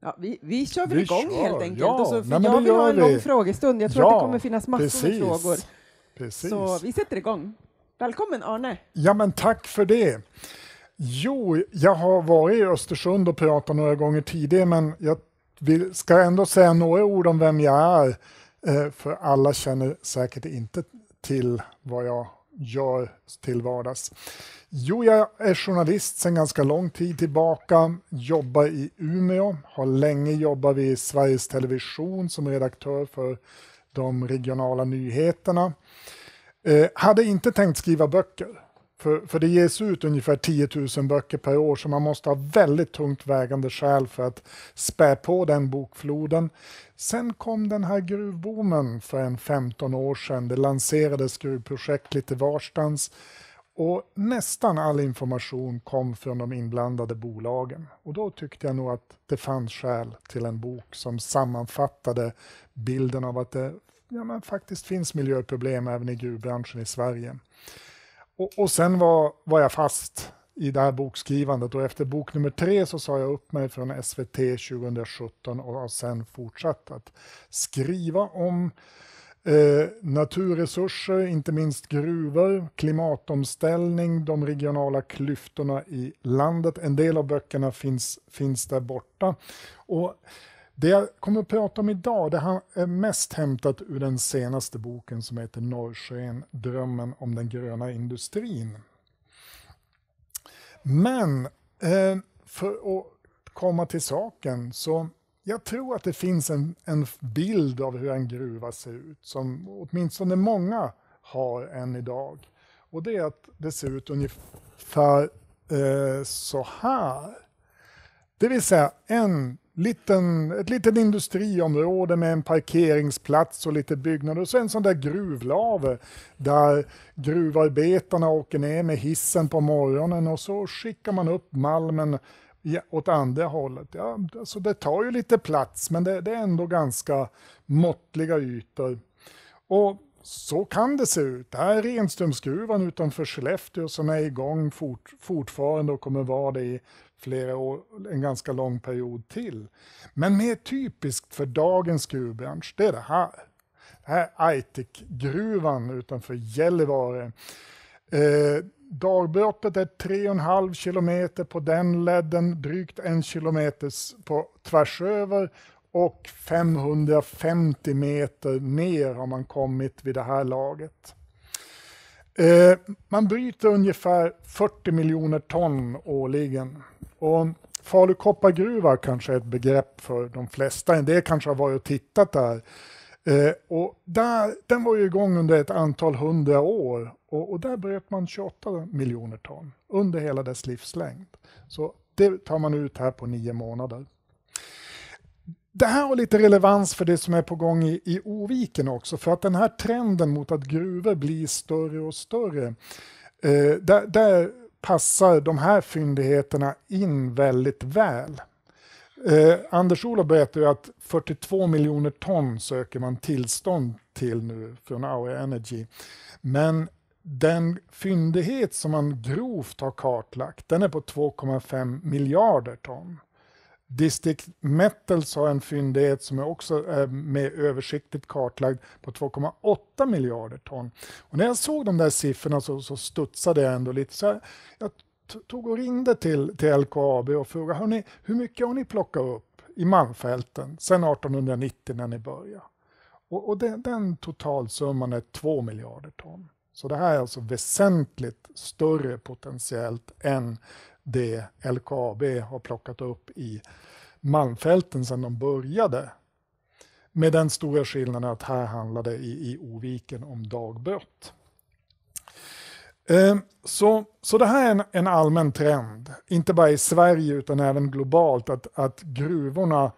Ja, vi, vi kör väl vi igång kör, helt enkelt. Ja. Och så, alltså, Nej, jag vill ha en vi. lång frågestund. Jag tror ja, att det kommer finnas massor precis. med frågor. Precis. Så vi sätter igång. Välkommen Arne! Ja, men tack för det. Jo, jag har varit i Östersund och pratat några gånger tidigare, men jag vill, ska ändå säga några ord om vem jag är, eh, för alla känner säkert inte till vad jag gör till vardags? Jo, jag är journalist sedan ganska lång tid tillbaka, jobbar i Umeå, har länge jobbat vid Sveriges Television som redaktör för de regionala nyheterna. Eh, hade inte tänkt skriva böcker, för, för det ges ut ungefär 10 000 böcker per år, så man måste ha väldigt tungt vägande skäl för att spä på den bokfloden. Sen kom den här gruvboomen för en 15 år sedan. Det lanserades gruvprojekt lite varstans och nästan all information kom från de inblandade bolagen. Och då tyckte jag nog att det fanns skäl till en bok som sammanfattade bilden av att det ja, faktiskt finns miljöproblem även i gruvbranschen i Sverige. Och, och sen var, var jag fast i det här bokskrivandet och efter bok nummer tre så sa jag upp mig från SVT 2017 och har sen fortsatt att skriva om eh, naturresurser, inte minst gruvor, klimatomställning, de regionala klyftorna i landet. En del av böckerna finns, finns där borta. Och det jag kommer att prata om idag det är mest hämtat ur den senaste boken som heter Norrsken, drömmen om den gröna industrin. Men eh, för att komma till saken så jag tror att det finns en, en bild av hur en gruva ser ut som åtminstone många har än idag. Och det är att det ser ut ungefär eh, så här. Det vill säga en liten, ett litet industriområde med en parkeringsplats och lite byggnader och så en sån där gruvlave där gruvarbetarna åker ner med hissen på morgonen och så skickar man upp malmen åt andra hållet. Ja, alltså det tar ju lite plats men det, det är ändå ganska måttliga ytor. Och så kan det se ut. Det här är Renströmsgruvan utanför Skellefteå som är igång fort, fortfarande och kommer vara det i flera år, en ganska lång period till. Men mer typiskt för dagens gruvbransch, det är det här. Det här är Aitikgruvan utanför Gällivare. Eh, dagbrottet är 3,5 kilometer på den ledden, drygt en kilometer på tvärs över och 550 meter ner har man kommit vid det här laget. Eh, man bryter ungefär 40 miljoner ton årligen. Och Falu koppargruva kanske är ett begrepp för de flesta. En del kanske har varit och tittat där. Eh, och där, den var ju igång under ett antal hundra år och, och där bröt man 28 miljoner ton under hela dess livslängd. Så det tar man ut här på nio månader. Det här har lite relevans för det som är på gång i, i Oviken också, för att den här trenden mot att gruvor blir större och större, eh, där, där passar de här fyndigheterna in väldigt väl. Eh, Anders Ola berättar att 42 miljoner ton söker man tillstånd till nu från Aue Energy. Men den fyndighet som man grovt har kartlagt den är på 2,5 miljarder ton. District Metals har en fyndighet som är också är eh, med översiktligt kartlagd på 2,8 miljarder ton. Och när jag såg de där siffrorna så, så studsade jag ändå lite. Så jag, jag tog och ringde till, till LKAB och frågade hörni, hur mycket har ni plockat upp i Malmfälten sedan 1890 när ni började? Och, och den, den totalsumman är 2 miljarder ton. Så det här är alltså väsentligt större potentiellt än det LKAB har plockat upp i Malmfälten sedan de började. Med den stora skillnaden att här handlade i, i Oviken om dagbrott. Eh, så, så det här är en, en, allmän trend, inte bara i Sverige utan även globalt, att, att gruvorna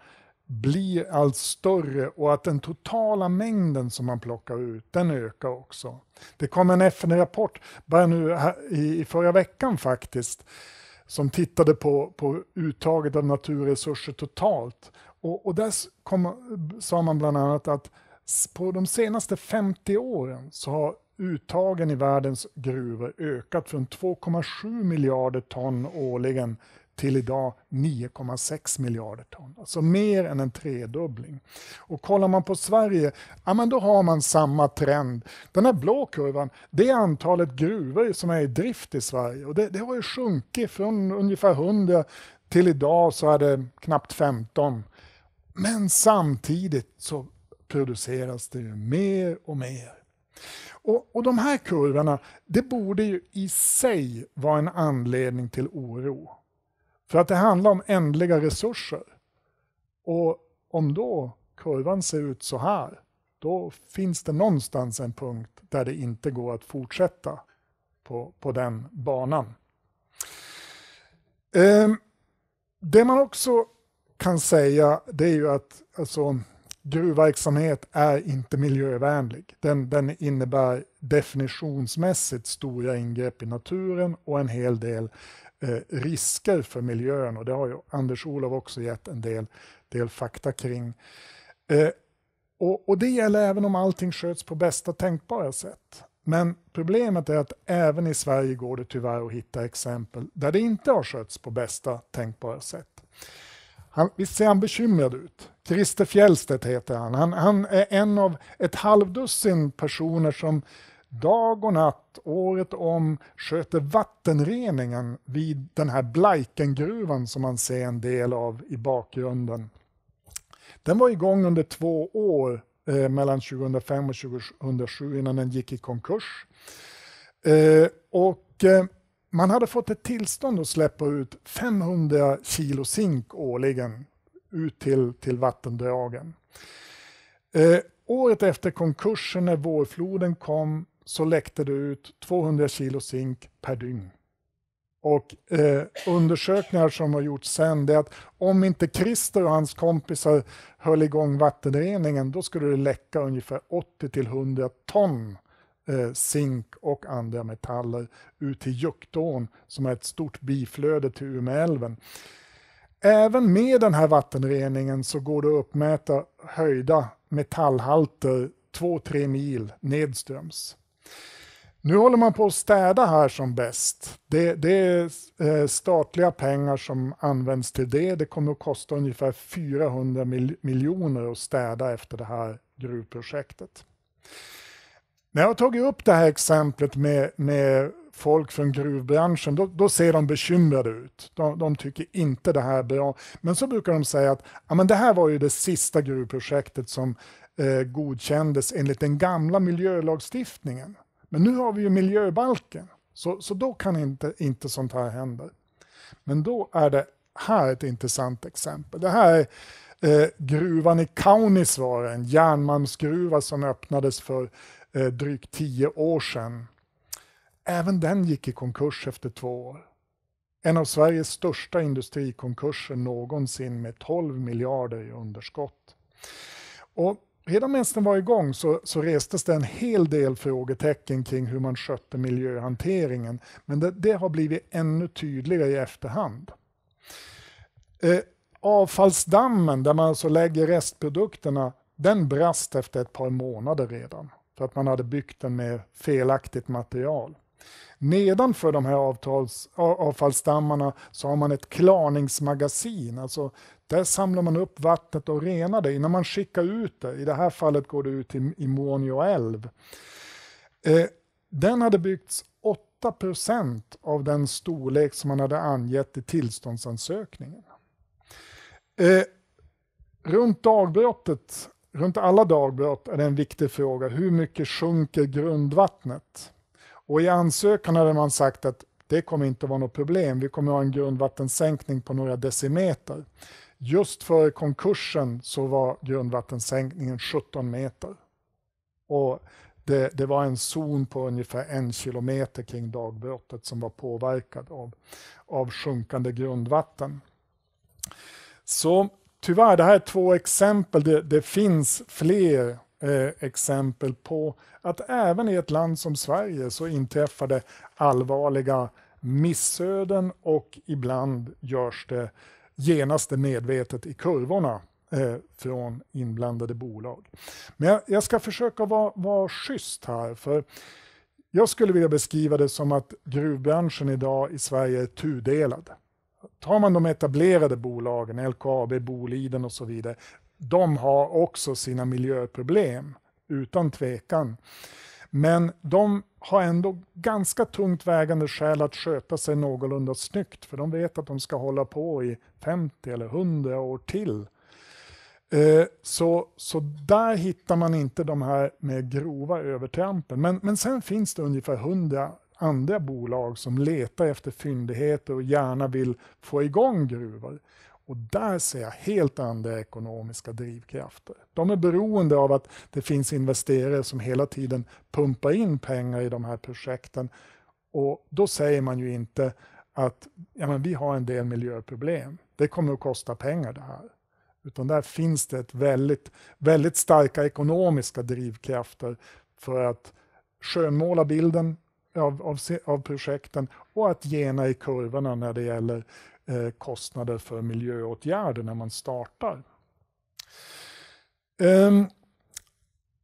blir allt större och att den totala mängden som man plockar ut, den ökar också. Det kom en FN-rapport bara nu i, i förra veckan faktiskt, som tittade på, på uttaget av naturresurser totalt. Och, och där kom, sa man bland annat att på de senaste 50 åren så har uttagen i världens gruvor ökat från 2,7 miljarder ton årligen till idag 9,6 miljarder ton. Alltså mer än en tredubbling. Och kollar man på Sverige, ja, men då har man samma trend. Den här blå kurvan, det är antalet gruvor som är i drift i Sverige. Och det, det har ju sjunkit från ungefär 100 till idag så är det knappt 15. Men samtidigt så produceras det mer och mer. Och, och, De här kurvorna det borde ju i sig vara en anledning till oro. För att det handlar om ändliga resurser. Och om då kurvan ser ut så här, då finns det någonstans en punkt där det inte går att fortsätta på, på den banan. Eh, det man också kan säga det är ju att alltså, gruvverksamhet är inte miljövänlig. Den, den innebär definitionsmässigt stora ingrepp i naturen och en hel del Eh, risker för miljön och det har ju Anders Olof också gett en del, del fakta kring. Eh, och, och, Det gäller även om allting sköts på bästa tänkbara sätt. Men problemet är att även i Sverige går det tyvärr att hitta exempel där det inte har skötts på bästa tänkbara sätt. Han, visst ser han bekymrad ut? Christer Fjellstedt heter han. han. han. är en av ett halvdussin personer som dag och natt, året om, sköter vattenreningen vid den här Blaikengruvan som man ser en del av i bakgrunden. Den var igång under två år, eh, mellan 2005 och 2007, innan den gick i konkurs. Eh, och eh, man hade fått ett tillstånd att släppa ut 500 kilo zink årligen ut till, till vattendragen. Eh, året efter konkursen när vårfloden kom så läckte det ut 200 kilo zink per dygn. Och eh, undersökningar som har gjorts sen är att om inte Christer och hans kompisar höll igång vattenreningen då skulle det läcka ungefär 80 till 100 ton eh, zink och andra metaller ut till Juktån som är ett stort biflöde till Umeälven. Även med den här vattenreningen så går det att uppmäta höjda metallhalter 2-3 mil nedströms. Nu håller man på att städa här som bäst. Det, det, är eh, statliga pengar som används till det. Det kommer att kosta ungefär 400 miljoner att städa efter det här gruvprojektet. När jag har tagit upp det här exemplet med, med folk från gruvbranschen, då, då, ser de bekymrade ut. De, de, tycker inte det här är bra. Men så brukar de säga att ja, men det här var ju det sista gruvprojektet som eh, godkändes enligt den gamla miljölagstiftningen. Men nu har vi ju miljöbalken, så, så då kan inte, inte sånt här hända. Men då är det här ett intressant exempel. Det här är eh, gruvan i Kaunisvaara, en järnmalmsgruva som öppnades för eh, drygt tio år sedan. Även den gick i konkurs efter två år. En av Sveriges största industrikonkurser någonsin med 12 miljarder i underskott. Och redan medan den var igång så, så restes det en hel del frågetecken kring hur man skötte miljöhanteringen. Men det, det har blivit ännu tydligare i efterhand. Eh, avfallsdammen där man alltså lägger restprodukterna, den brast efter ett par månader redan. För att man hade byggt den med felaktigt material. Nedanför de här avtals, avfallsstammarna så har man ett klarningsmagasin. Alltså där samlar man upp vattnet och renar det innan man skickar ut det. I det här fallet går det ut i, i Muonio älv. Eh, den hade byggts 8 av den storlek som man hade angett i tillståndsansökningen. Eh, runt dagbrottet, runt alla dagbrott är det en viktig fråga. Hur mycket sjunker grundvattnet? Och i ansökan hade man sagt att det kommer inte vara något problem. Vi kommer ha en grundvattensänkning på några decimeter. Just före konkursen så var grundvattensänkningen 17 meter. Och det, det, var en zon på ungefär en kilometer kring dagbrottet som var påverkad av, av sjunkande grundvatten. Så tyvärr, det här är två exempel. Det, det finns fler Eh, exempel på att även i ett land som Sverige så inträffade allvarliga missöden och ibland görs det genast medvetet i kurvorna eh, från inblandade bolag. Men jag, jag ska försöka vara, vara schysst här. för jag skulle vilja beskriva det som att gruvbranschen idag i Sverige är tudelad. Tar man de etablerade bolagen, LKAB, Boliden och så vidare, de har också sina miljöproblem, utan tvekan. Men de har ändå ganska tungt vägande skäl att sköta sig någorlunda snyggt, för de vet att de ska hålla på i 50 eller 100 år till. Eh, så, så där hittar man inte de här med grova övertrampen. Men, men sen finns det ungefär 100 andra bolag som letar efter fyndigheter och gärna vill få igång gruvor. Och där ser jag helt andra ekonomiska drivkrafter. De är beroende av att det finns investerare som hela tiden pumpar in pengar i de här projekten. Och då säger man ju inte att ja, men vi har en del miljöproblem. Det kommer att kosta pengar det här. Utan där finns det ett väldigt, väldigt starka ekonomiska drivkrafter för att skönmåla bilden av, av, av projekten och att gena i kurvorna när det gäller Eh, kostnader för miljöåtgärder när man startar. Ehm,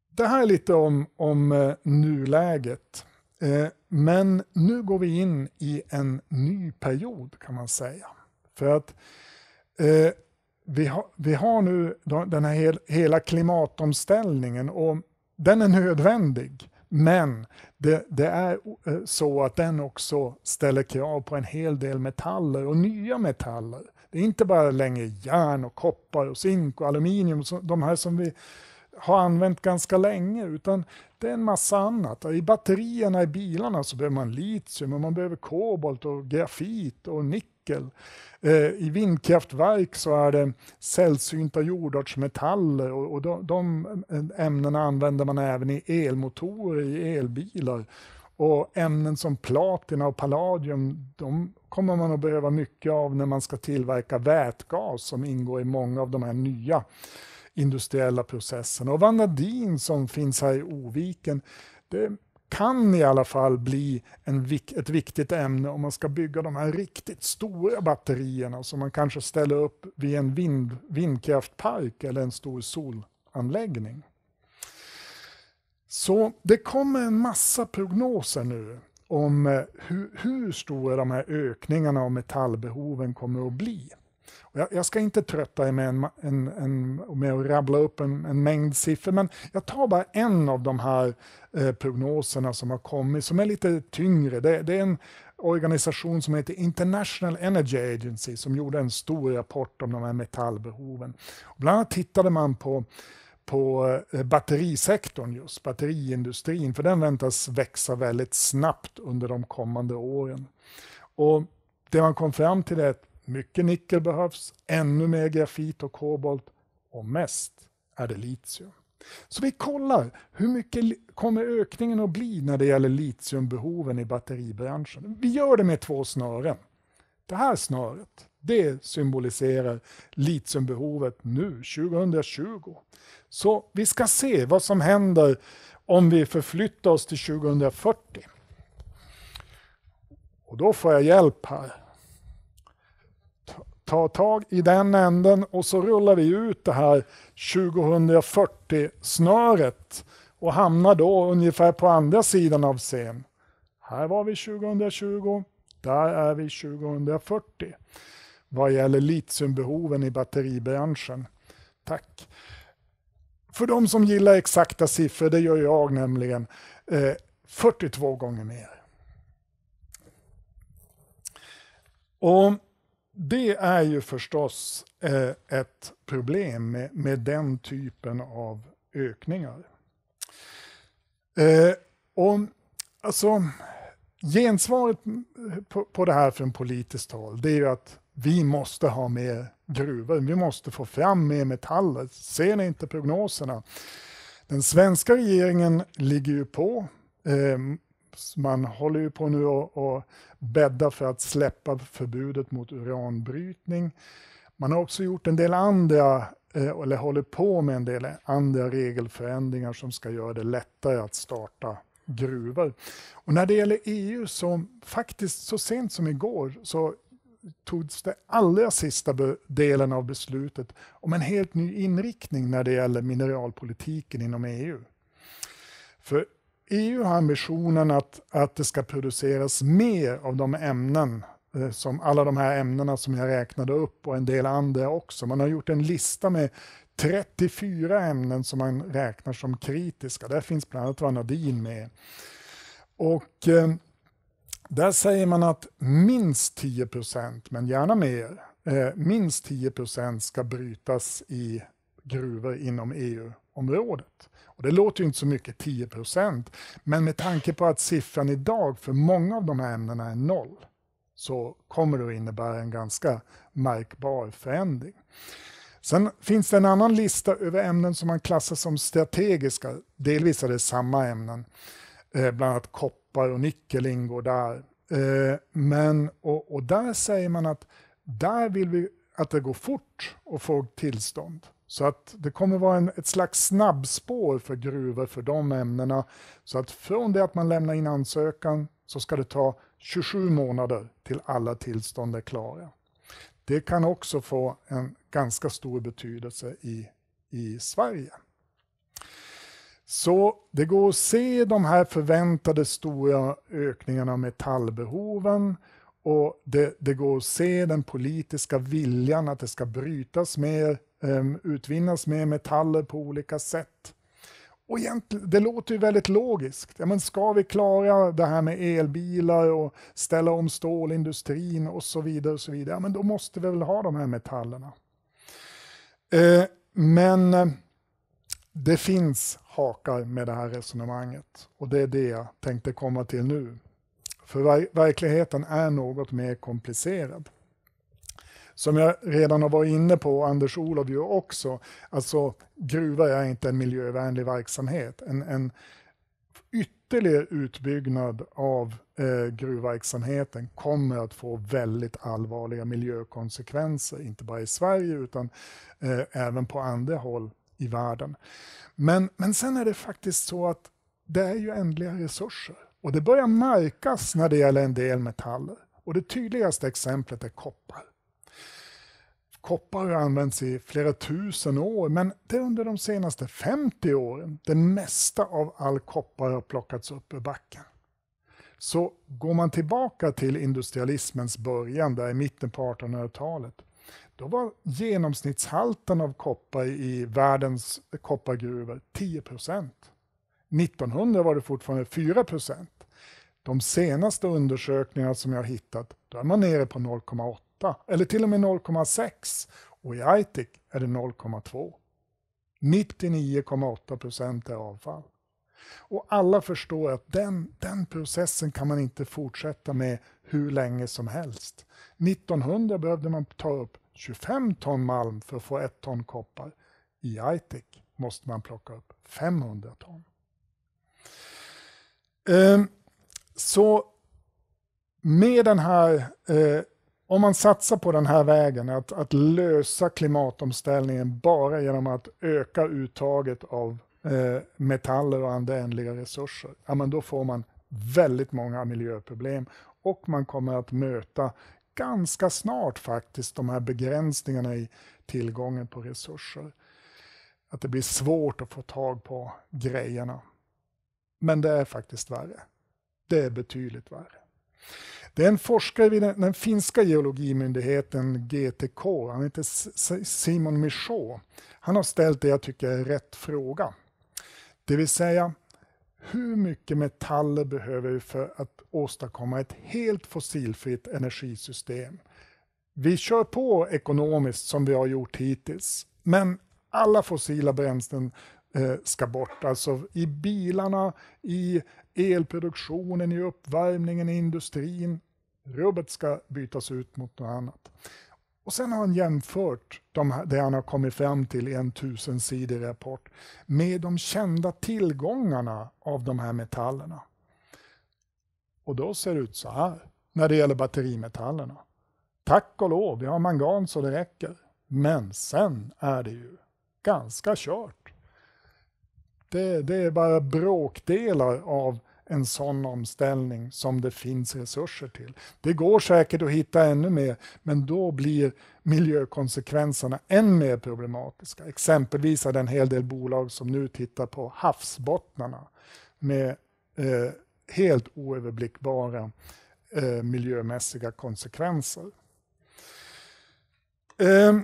det här är lite om, om eh, nuläget. Eh, men nu går vi in i en ny period kan man säga. För att vi, har, vi har nu den här hela klimatomställningen och den är nödvändig. Men det, det, är eh, så att den också ställer krav på en hel del metaller och nya metaller. Det är inte bara längre järn och koppar och zink och aluminium, de här som vi har använt ganska länge, utan det är en massa annat. I batterierna i bilarna så behöver man litium och man behöver kobolt och grafit och nickel nickel. Eh, I vindkraftverk så är det sällsynta jordartsmetaller och, de, de ämnena använder man även i elmotorer, i elbilar. Och ämnen som platina och palladium, de kommer man att behöva mycket av när man ska tillverka vätgas som ingår i många av de här nya industriella processerna. Och vanadin som finns här i Oviken, det kan i alla fall bli en, ett viktigt ämne om man ska bygga de här riktigt stora batterierna som man kanske ställer upp vid en vind, vindkraftpark eller en stor solanläggning. Så det kommer en massa prognoser nu om eh, hur, hur stora de här ökningarna av metallbehoven kommer att bli. Jag, jag, ska inte trötta er med, en, en, en, med att rabbla upp en, en, mängd siffror, men jag tar bara en av de här eh, prognoserna som har kommit, som är lite tyngre. Det, det, är en organisation som heter International Energy Agency som gjorde en stor rapport om de här metallbehoven. Bland annat tittade man på på eh, batterisektorn, just batteriindustrin, för den väntas växa väldigt snabbt under de kommande åren. Och det man kom fram till är att mycket nickel behövs, ännu mer grafit och kobolt och mest är det litium. Så vi kollar hur mycket kommer ökningen att bli när det gäller litiumbehoven i batteribranschen. Vi gör det med två snören. Det här snöret det symboliserar litiumbehovet nu, 2020. Så vi ska se vad som händer om vi förflyttar oss till 2040. Och då får jag hjälp här ta tag i den änden och så rullar vi ut det här 2040-snöret och hamnar då ungefär på andra sidan av scen. Här var vi 2020, där är vi 2040 vad gäller litiumbehoven i batteribranschen. Tack. För de som gillar exakta siffror, det gör jag nämligen, eh, 42 gånger mer. Och det är ju förstås eh, ett problem med, med, den typen av ökningar. och, eh, alltså, gensvaret på, på det här från politiskt håll det är ju att vi måste ha mer gruvor, vi måste få fram mer metaller. Ser ni inte prognoserna? Den svenska regeringen ligger ju på. Eh, släpps. Man håller ju på nu att bädda för att släppa förbudet mot uranbrytning. Man har också gjort en del andra, eh, eller håller på med en del andra regelförändringar som ska göra det lättare att starta gruvor. Och när det gäller EU, så faktiskt så sent som igår, så togs den allra sista delen av beslutet om en helt ny inriktning när det gäller mineralpolitiken inom EU. För EU har ambitionen att, att det ska produceras mer av de ämnen eh, som alla de här ämnena som jag räknade upp och en del andra också. Man har gjort en lista med 34 ämnen som man räknar som kritiska. Där finns bland annat vanadin med. Och eh, där säger man att minst 10 procent, men gärna mer, eh, minst 10 procent ska brytas i gruvor inom EU området. Och det låter inte så mycket, 10 procent, men med tanke på att siffran idag för många av de här ämnena är noll så kommer det att innebära en ganska märkbar förändring. Sen finns det en annan lista över ämnen som man klassar som strategiska. Delvis är det samma ämnen, eh, bland annat koppar och nickel ingår där. Eh, men, och, och där säger man att där vill vi att det går fort att få tillstånd. Så att det kommer vara en, ett slags snabbspår för gruvor för de ämnena. Så att från det att man lämnar in ansökan så ska det ta 27 månader till alla tillstånd är klara. Det kan också få en ganska stor betydelse i, i Sverige. Så det går att se de här förväntade stora ökningarna av metallbehoven. Och det, det, går att se den politiska viljan att det ska brytas mer, ehm, utvinnas mer metaller på olika sätt. Och det låter ju väldigt logiskt. Ja, men ska vi klara det här med elbilar och ställa om stålindustrin och så vidare, och så vidare ja, men då måste vi väl ha de här metallerna. Eh, men eh, det finns hakar med det här resonemanget och det är det jag tänkte komma till nu. För verkligheten är något mer komplicerad. Som jag redan har varit inne på, Anders Olof ju också, alltså gruva är inte en miljövänlig verksamhet. En, en ytterligare utbyggnad av eh, gruvverksamheten kommer att få väldigt allvarliga miljökonsekvenser, inte bara i Sverige utan eh, även på andra håll i världen. Men, men sen är det faktiskt så att det är ju ändliga resurser. Och det börjar märkas när det gäller en del metaller. Och det tydligaste exemplet är koppar. Koppar har använts i flera tusen år, men det är under de senaste 50 åren det mesta av all koppar har plockats upp ur backen. Så går man tillbaka till industrialismens början, där i mitten på 1800-talet, då var genomsnittshalten av koppar i världens koppargruvor 10 procent. 1900 var det fortfarande 4 procent. De senaste undersökningarna som jag hittat, då är man nere på 0,8 eller till och med 0,6 och i Aitik är det 0,2. 99,8 är avfall. Och alla förstår att den, den processen kan man inte fortsätta med hur länge som helst. 1900 behövde man ta upp 25 ton malm för att få ett ton koppar. I Aitik måste man plocka upp 500 ton. Ehm, så med den här, eh, om man satsar på den här vägen, att, att lösa klimatomställningen bara genom att öka uttaget av eh, metaller och andra ändliga resurser, ja, men då får man väldigt många miljöproblem och man kommer att möta ganska snart faktiskt de här begränsningarna i tillgången på resurser. Att det blir svårt att få tag på grejerna. Men det är faktiskt värre. Det är betydligt värre. Det är en forskare vid den, den finska geologimyndigheten GTK, han heter Simon Michaud. Han har ställt det jag tycker är rätt fråga. Det vill säga, hur mycket metaller behöver vi för att åstadkomma ett helt fossilfritt energisystem? Vi kör på ekonomiskt som vi har gjort hittills, men alla fossila bränslen Eh, ska bort. Alltså i bilarna, i elproduktionen, i uppvärmningen, i industrin. Rubbet ska bytas ut mot något annat. Och Sen har han jämfört de, det han har kommit fram till i en tusensidig rapport med de kända tillgångarna av de här metallerna. Och då ser det ut så här när det gäller batterimetallerna. Tack och lov, vi har mangan så det räcker. Men sen är det ju ganska kört. Det, det är bara bråkdelar av en sån omställning som det finns resurser till. Det går säkert att hitta ännu mer, men då blir miljökonsekvenserna än mer problematiska. Exempelvis är det en hel del bolag som nu tittar på havsbottnarna med eh, helt oöverblickbara eh, miljömässiga konsekvenser. Eh,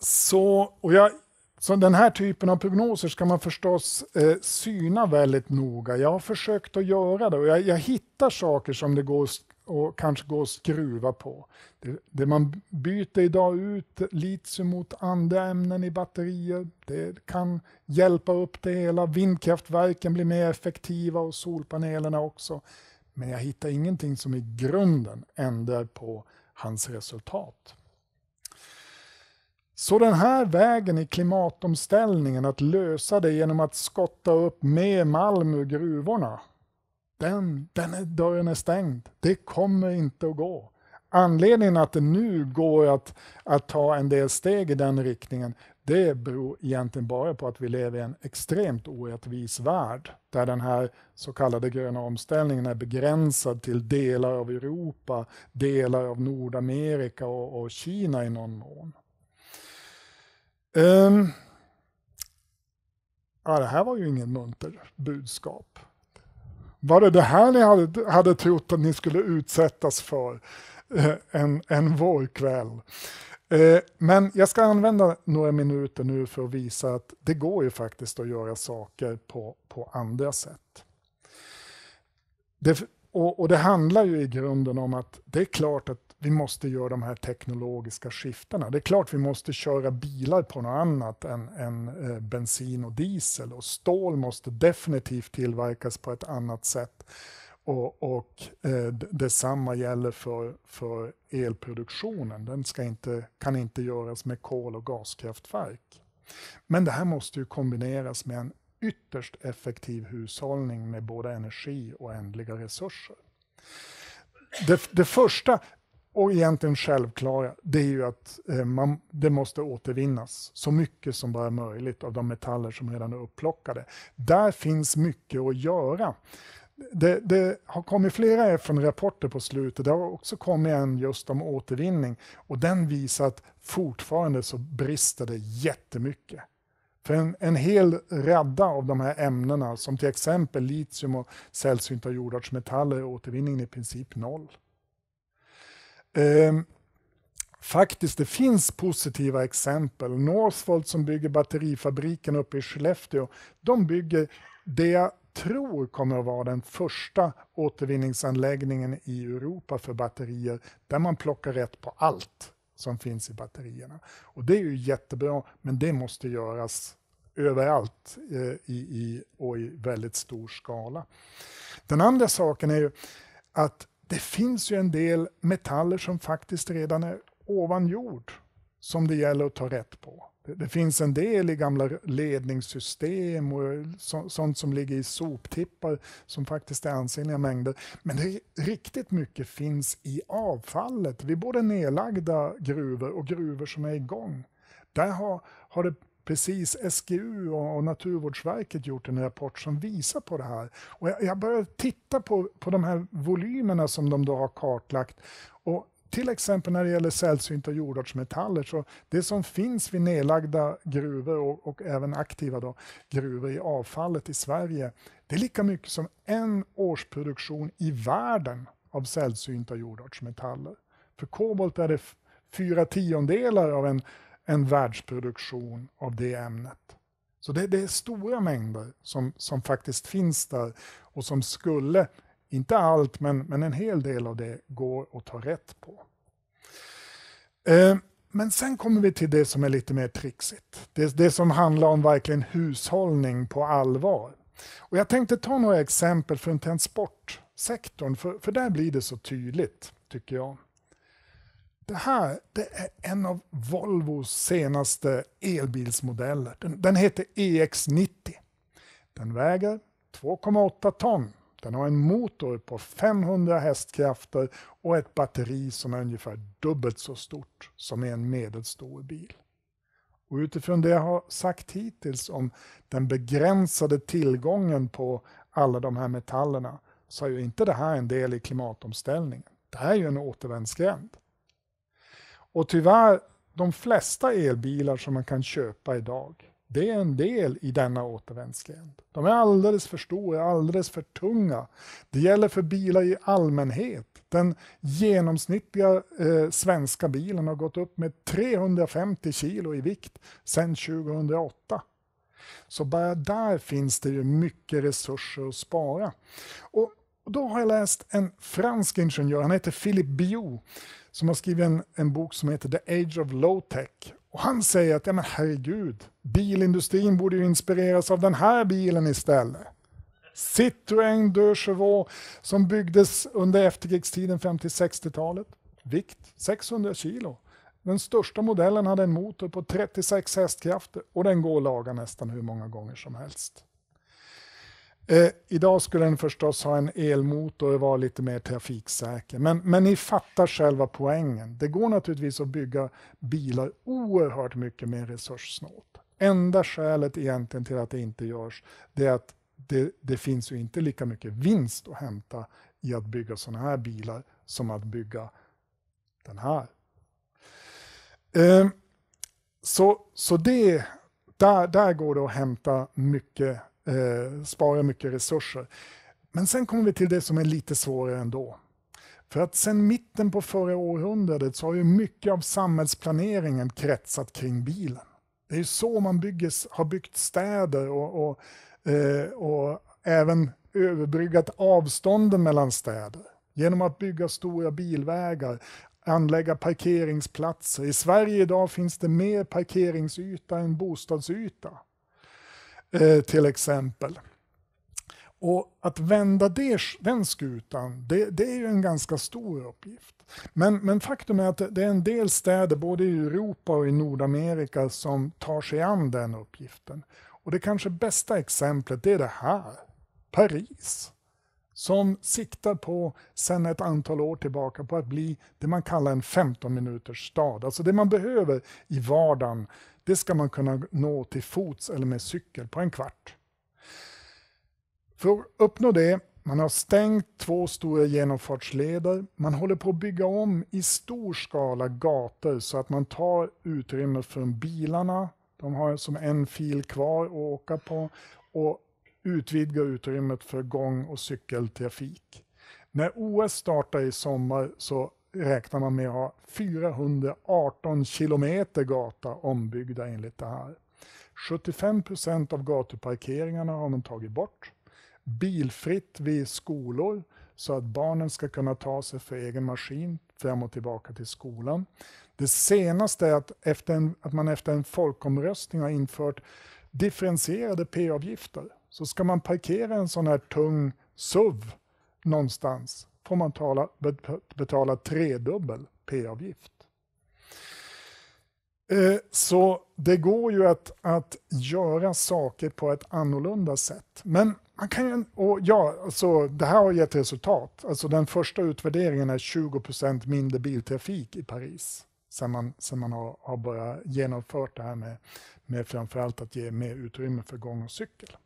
så, och jag, så den här typen av prognoser ska man förstås eh, syna väldigt noga. Jag har försökt att göra det och jag, jag hittar saker som det går och kanske går att skruva på. Det, det man byter idag ut litium mot andra ämnen i batterier. Det kan hjälpa upp det hela. Vindkraftverken blir mer effektiva och solpanelerna också. Men jag hittar ingenting som i grunden ändrar på hans resultat. Så den här vägen i klimatomställningen, att lösa det genom att skotta upp mer malm ur gruvorna, den, den är, dörren är stängd. Det kommer inte att gå. Anledningen att det nu går att, att ta en del steg i den riktningen, det beror egentligen bara på att vi lever i en extremt orättvis värld, där den här så kallade gröna omställningen är begränsad till delar av Europa, delar av Nordamerika och, och Kina i någon mån. Um, ja, det här var ju ingen munter budskap. Var det det här ni hade, hade trott att ni skulle utsättas för eh, en, en vårkväll? Eh, men jag ska använda några minuter nu för att visa att det går ju faktiskt att göra saker på, på andra sätt. Det, och, och det handlar ju i grunden om att det är klart att vi måste göra de här teknologiska skiftena. Det är klart vi måste köra bilar på något annat än, än eh, bensin och diesel och stål måste definitivt tillverkas på ett annat sätt. Och, och eh, Detsamma gäller för, för elproduktionen. Den ska inte, kan inte göras med kol och gaskraftverk. Men det här måste ju kombineras med en ytterst effektiv hushållning med både energi och ändliga resurser. Det, det, första, och egentligen självklara, det är ju att eh, man, det måste återvinnas så mycket som bara är möjligt av de metaller som redan är upplockade. Där finns mycket att göra. Det, det, har kommit flera FN-rapporter på slutet. Det har också kommit en just om återvinning och den visar att fortfarande så brister det jättemycket. För en, en hel radda av de här ämnena, som till exempel litium och sällsynta jordartsmetaller, är återvinningen i princip noll. Ehm, faktiskt, det finns positiva exempel. Northvolt som bygger batterifabriken uppe i Skellefteå, de bygger det jag tror kommer att vara den första återvinningsanläggningen i Europa för batterier, där man plockar rätt på allt som finns i batterierna. Och Det är ju jättebra, men det måste göras överallt eh, i, i, och i väldigt stor skala. Den andra saken är ju att det finns ju en del metaller som faktiskt redan är ovan jord som det gäller att ta rätt på. Det, finns en del i gamla ledningssystem och sånt som ligger i soptippar som faktiskt är ansenliga mängder. Men det, riktigt mycket finns i avfallet vid både nedlagda gruvor och gruvor som är igång. Där har, har det precis SGU och Naturvårdsverket gjort en rapport som visar på det här. Och jag, jag började titta på, på de här volymerna som de då har kartlagt och till exempel när det gäller sällsynta jordartsmetaller, så det som finns vid nedlagda gruvor och, och även aktiva då, gruvor i avfallet i Sverige, det är lika mycket som en årsproduktion i världen av sällsynta jordartsmetaller. För kobolt är det fyra tiondelar av en en världsproduktion av det ämnet. Så det, det, är stora mängder som, som faktiskt finns där och som skulle, inte allt, men, men en hel del av det går att ta rätt på. Eh, men sen kommer vi till det som är lite mer trixigt. Det, det som handlar om verkligen hushållning på allvar. Och jag tänkte ta några exempel från transportsektorn, för, för där blir det så tydligt, tycker jag. Det här det är en av Volvos senaste elbilsmodeller. Den, den heter EX90. Den väger 2,8 ton. Den har en motor på 500 hästkrafter och ett batteri som är ungefär dubbelt så stort som i en medelstor bil. Och utifrån det jag har sagt hittills om den begränsade tillgången på alla de här metallerna så är ju inte det här en del i klimatomställningen. Det här är ju en återvändsgränd. Och tyvärr, de flesta elbilar som man kan köpa idag, det är en del i denna återvändsgränd. De är alldeles för stora, alldeles för tunga. Det gäller för bilar i allmänhet. Den genomsnittliga eh, svenska bilen har gått upp med 350 kilo i vikt sedan 2008. Så bara där finns det ju mycket resurser att spara. Och och då har jag läst en fransk ingenjör, han heter Philippe Biot, som har skrivit en, en bok som heter The Age of Low Tech. Och han säger att ja, men herregud, bilindustrin borde ju inspireras av den här bilen istället. Citroën de Chevaux som byggdes under efterkrigstiden fram till 60-talet. Vikt 600 kilo. Den största modellen hade en motor på 36 hästkrafter och den går att laga nästan hur många gånger som helst. Eh, idag skulle den förstås ha en elmotor och vara lite mer trafiksäker. Men, men ni fattar själva poängen. Det går naturligtvis att bygga bilar oerhört mycket mer resurssnålt. Enda skälet egentligen till att det inte görs det är att det, det finns ju inte lika mycket vinst att hämta i att bygga sådana här bilar som att bygga den här. Eh, så, så det, där, där går det att hämta mycket eh, sparar mycket resurser. Men sen kommer vi till det som är lite svårare ändå. För att sen mitten på förra århundradet så har ju mycket av samhällsplaneringen kretsat kring bilen. Det är så man bygger, har byggt städer och, och, eh, och även överbryggat avstånden mellan städer. Genom att bygga stora bilvägar, anlägga parkeringsplatser. I Sverige idag finns det mer parkeringsyta än bostadsyta. Eh, till exempel. Och att vända det, den skutan, det, det är en ganska stor uppgift. Men, men, faktum är att det är en del städer, både i Europa och i Nordamerika, som tar sig an den uppgiften. Och det kanske bästa exemplet det är det här, Paris. Som siktar på, sedan ett antal år tillbaka, på att bli det man kallar en 15 minuters stad. Alltså det man behöver i vardagen det ska man kunna nå till fots eller med cykel på en kvart. För att uppnå det, man har stängt två stora genomfartsleder, man håller på att bygga om i stor skala gator så att man tar utrymme från bilarna, de har som en fil kvar att åka på, och utvidgar utrymmet för gång och cykeltrafik. När OS startar i sommar så räknar man med att ha 418 kilometer gata ombyggda enligt det här. 75 procent av gatuparkeringarna har man tagit bort. Bilfritt vid skolor så att barnen ska kunna ta sig för egen maskin fram och tillbaka till skolan. Det senaste är att, efter en, att man efter en folkomröstning har infört differentierade p-avgifter. Så ska man parkera en sån här tung SUV någonstans får man betala, betala tredubbel p-avgift. Eh, så det går ju att, att göra saker på ett annorlunda sätt. Men man kan ju, och ja, alltså, det här har gett resultat. Alltså, den första utvärderingen är 20 mindre biltrafik i Paris Sedan man, sen man har, har börjat genomföra det här med, med framförallt att ge mer utrymme för gång och cykel.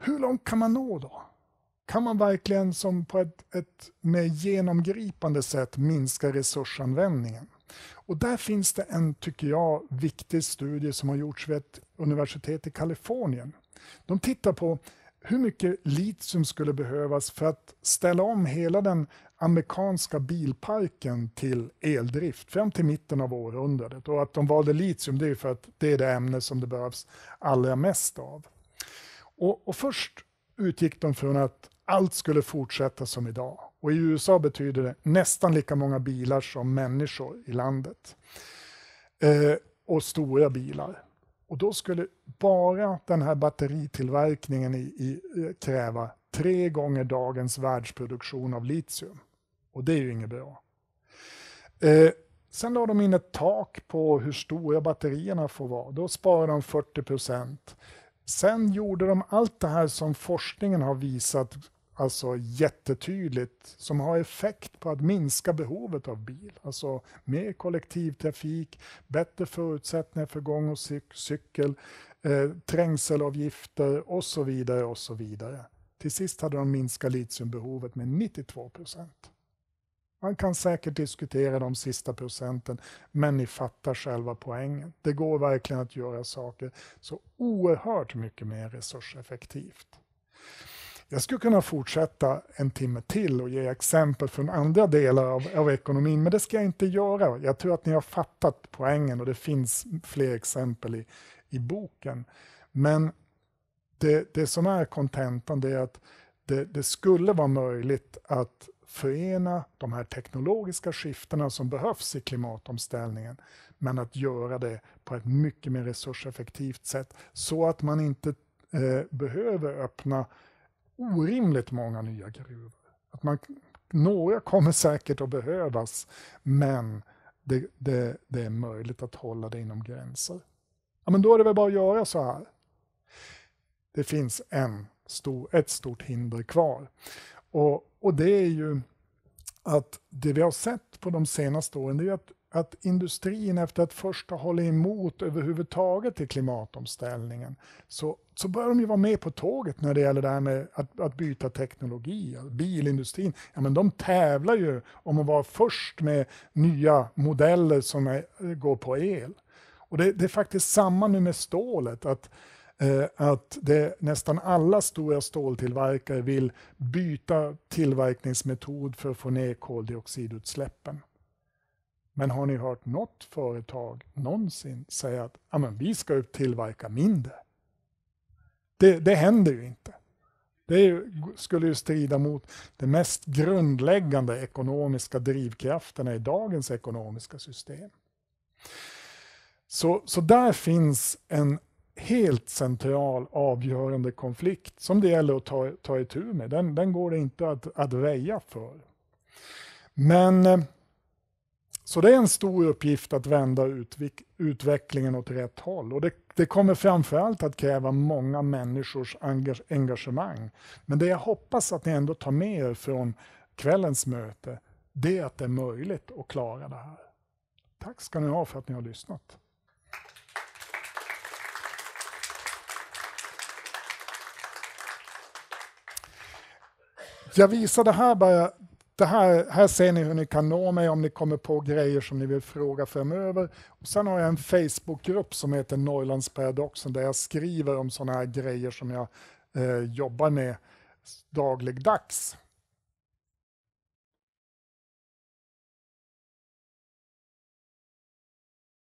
Hur långt kan man nå då? kan man verkligen som på ett, ett mer genomgripande sätt minska resursanvändningen? Och där finns det en, tycker jag, viktig studie som har gjorts vid ett universitet i Kalifornien. De tittar på hur mycket litium skulle behövas för att ställa om hela den amerikanska bilparken till eldrift fram till mitten av århundradet. Och att de valde litium det är för att det är det ämne som det behövs allra mest av. Och, och först utgick de från att allt skulle fortsätta som idag. Och i USA betyder det nästan lika många bilar som människor i landet. Eh, och stora bilar. Och då skulle bara den här batteritillverkningen i, i, eh, kräva tre gånger dagens världsproduktion av litium. Och det är ju inget bra. Eh, sen la de in ett tak på hur stora batterierna får vara. Då sparar de 40 procent. Sen gjorde de allt det här som forskningen har visat alltså jättetydligt, som har effekt på att minska behovet av bil. Alltså mer kollektivtrafik, bättre förutsättningar för gång och cyk cykel, eh, trängselavgifter och så vidare och så vidare. Till sist hade de minskat litiumbehovet med 92 procent. Man kan säkert diskutera de sista procenten, men ni fattar själva poängen. Det går verkligen att göra saker så oerhört mycket mer resurseffektivt. Jag skulle kunna fortsätta en timme till och ge exempel från andra delar av, av, ekonomin, men det ska jag inte göra. Jag tror att ni har fattat poängen och det finns fler exempel i, i boken. Men det, det som är kontentan är att det, det skulle vara möjligt att förena de här teknologiska skiftena som behövs i klimatomställningen, men att göra det på ett mycket mer resurseffektivt sätt så att man inte eh, behöver öppna orimligt många nya gruvor. Att man, några kommer säkert att behövas, men det, det, det är möjligt att hålla det inom gränser. Ja, men då är det väl bara att göra så här. Det finns en stor, ett stort hinder kvar. Och, och det är ju att det vi har sett på de senaste åren är att att industrin efter att först ha hållit emot överhuvudtaget i klimatomställningen så, så bör de ju vara med på tåget när det gäller det här med att, att byta teknologi. Bilindustrin, ja, men de tävlar ju om att vara först med nya modeller som är, eh, går på el. Och det, det, är faktiskt samma nu med stålet. att eh, att det, nästan alla stora ståltillverkare vill byta tillverkningsmetod för att få ner koldioxidutsläppen. Men har ni hört något företag någonsin säga att vi ska tillverka mindre? Det, det händer ju inte. Det skulle ju strida mot de mest grundläggande ekonomiska drivkrafterna i dagens ekonomiska system. Så, så där finns en helt central avgörande konflikt som det gäller att ta, ta itu med. Den, den går det inte att, att väja för. Men eh, så det är en stor uppgift att vända utvik- utvecklingen åt rätt håll. Och det, det kommer framförallt att kräva många människors engage- engagemang. Men det jag hoppas att ni ändå tar med er från kvällens möte, det är att det är möjligt att klara det här. Tack ska ni ha för att ni har lyssnat. Jag visar det här bara det här, här ser ni hur ni kan nå mig om ni kommer på grejer som ni vill fråga framöver. Och sen har jag en Facebookgrupp som heter Norrlandsparadoxen där jag skriver om sådana här grejer som jag eh, jobbar med dagligdags.